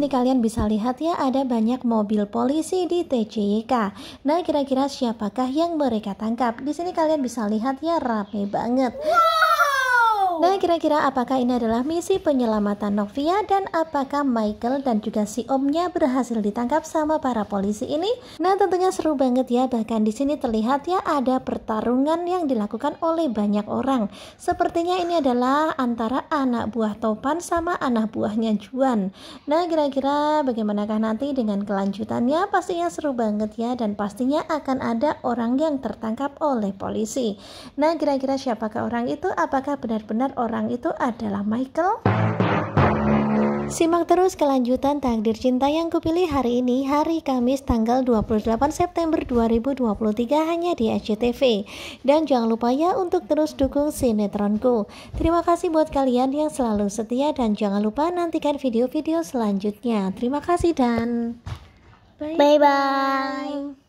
sini kalian bisa lihat ya ada banyak mobil polisi di TCYK. Nah, kira-kira siapakah yang mereka tangkap? Di sini kalian bisa lihat ya rame banget. Wow. Nah, kira-kira apakah ini adalah misi penyelamatan Novia dan apakah Michael dan juga si omnya berhasil ditangkap sama para polisi ini? Nah, tentunya seru banget ya. Bahkan di sini terlihat ya ada pertarungan yang dilakukan oleh banyak orang. Sepertinya ini adalah antara anak buah Topan sama anak buahnya Juan. Nah, kira-kira bagaimanakah nanti dengan kelanjutannya? Pastinya seru banget ya dan pastinya akan ada orang yang tertangkap oleh polisi. Nah, kira-kira siapakah orang itu? Apakah benar-benar orang itu adalah Michael? Simak terus kelanjutan takdir cinta yang kupilih hari ini, hari Kamis tanggal 28 September 2023 hanya di SCTV. Dan jangan lupa ya untuk terus dukung sinetronku. Terima kasih buat kalian yang selalu setia dan jangan lupa nantikan video-video selanjutnya. Terima kasih dan bye-bye.